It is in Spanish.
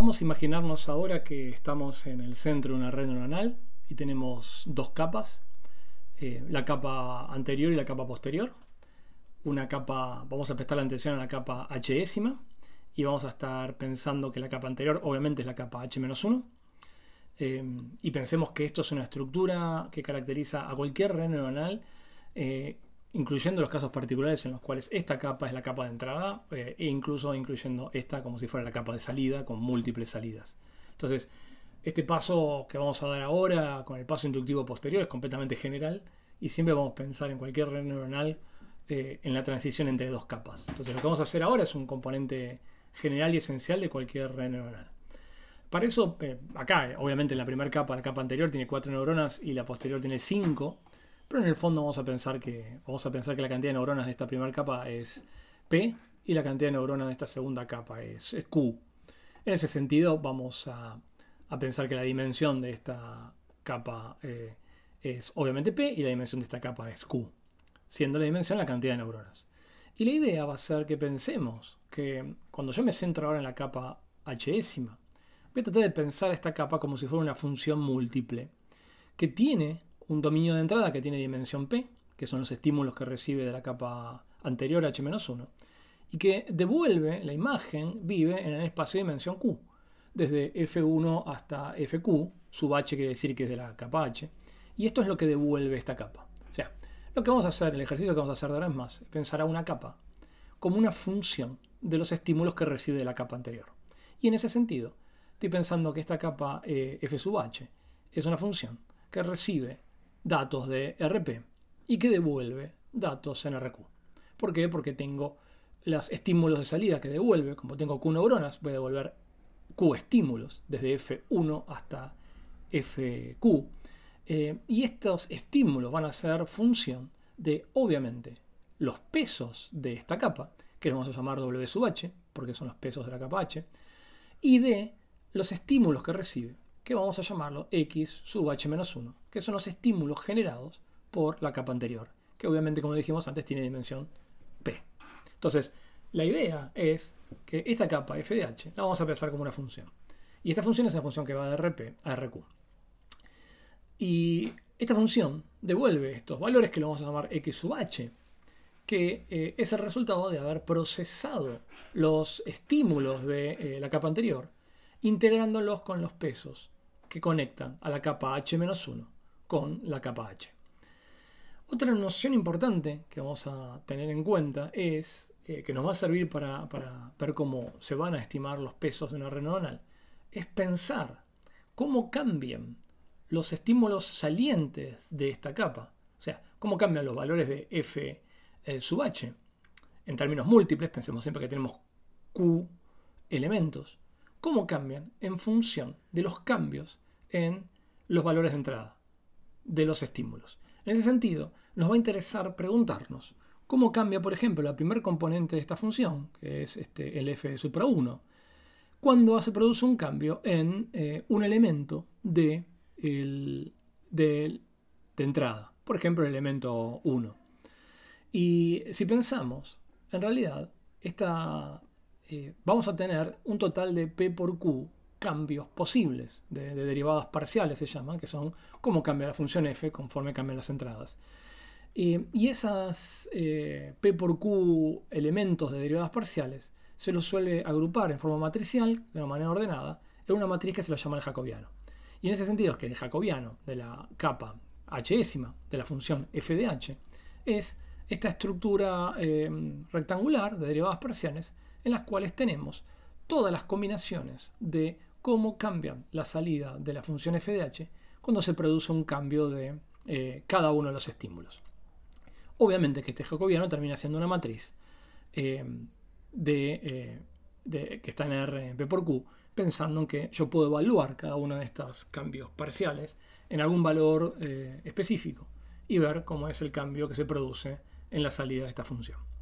Vamos a imaginarnos ahora que estamos en el centro de una red neuronal y tenemos dos capas, eh, la capa anterior y la capa posterior. Una capa, vamos a prestar la atención a la capa h y vamos a estar pensando que la capa anterior obviamente es la capa h-1. Eh, y pensemos que esto es una estructura que caracteriza a cualquier red neuronal eh, incluyendo los casos particulares en los cuales esta capa es la capa de entrada eh, e incluso incluyendo esta como si fuera la capa de salida con múltiples salidas. Entonces, este paso que vamos a dar ahora con el paso inductivo posterior es completamente general y siempre vamos a pensar en cualquier red neuronal eh, en la transición entre dos capas. Entonces, lo que vamos a hacer ahora es un componente general y esencial de cualquier red neuronal. Para eso, eh, acá, obviamente, la primera capa, la capa anterior tiene cuatro neuronas y la posterior tiene cinco. Pero en el fondo vamos a pensar que, vamos a pensar que la cantidad de neuronas de esta primera capa es P y la cantidad de neuronas de esta segunda capa es, Q. En ese sentido vamos a, pensar que la dimensión de esta capa eh, es obviamente P y la dimensión de esta capa es Q, siendo la dimensión la cantidad de neuronas. Y la idea va a ser que pensemos que cuando yo me centro ahora en la capa hésima, voy a tratar de pensar esta capa como si fuera una función múltiple que tiene un dominio de entrada que tiene dimensión P, que son los estímulos que recibe de la capa anterior H-1, y que devuelve la imagen, vive en el espacio de dimensión Q, desde F1 hasta FQ, sub H quiere decir que es de la capa H, y esto es lo que devuelve esta capa. O sea, lo que vamos a hacer, el ejercicio que vamos a hacer de ahora es más, pensar a una capa como una función de los estímulos que recibe de la capa anterior. Y en ese sentido, estoy pensando que esta capa eh, F sub H es una función que recibe datos de RP y que devuelve datos en RQ. ¿Por qué? Porque tengo los estímulos de salida que devuelve, como tengo Q neuronas, voy a devolver Q estímulos, desde F1 hasta FQ. Eh, y estos estímulos van a ser función de, obviamente, los pesos de esta capa, que vamos a llamar W sub H, porque son los pesos de la capa H, y de los estímulos que recibe que vamos a llamarlo x sub h menos 1, que son los estímulos generados por la capa anterior, que obviamente, como dijimos antes, tiene dimensión p. Entonces, la idea es que esta capa f de h la vamos a pensar como una función. Y esta función es una función que va de rp a rq. Y esta función devuelve estos valores que lo vamos a llamar x sub h, que eh, es el resultado de haber procesado los estímulos de eh, la capa anterior, integrándolos con los pesos que conectan a la capa H-1 con la capa H. Otra noción importante que vamos a tener en cuenta es eh, que nos va a servir para, ver cómo se van a estimar los pesos de una red neuronal, es pensar cómo cambian los estímulos salientes de esta capa. O sea, cómo cambian los valores de F eh, sub H. En términos múltiples, pensemos siempre que tenemos Q elementos. ¿Cómo cambian? En función de los cambios en los valores de entrada, de los estímulos. En ese sentido, nos va a interesar preguntarnos cómo cambia, por ejemplo, la primer componente de esta función, que es este, el f supra 1, cuando se produce un cambio en eh, un elemento de, de, de entrada, por ejemplo, el elemento 1. Y si pensamos, en realidad, esta eh, vamos a tener un total de P por Q cambios posibles, de, derivadas parciales se llaman, que son cómo cambia la función f conforme cambian las entradas. Eh, y esas eh, P por Q elementos de derivadas parciales se los suele agrupar en forma matricial, de una manera ordenada, en una matriz que se la llama el jacobiano. Y en ese sentido es que el jacobiano de la capa hésima de la función f de h es esta estructura rectangular de derivadas parciales en las cuales tenemos todas las combinaciones de cómo cambian la salida de la función FDH cuando se produce un cambio de eh, cada uno de los estímulos. Obviamente que este jacobiano termina siendo una matriz eh, eh, que está en P por Q, pensando en que yo puedo evaluar cada uno de estos cambios parciales en algún valor específico y ver cómo es el cambio que se produce en la salida de esta función.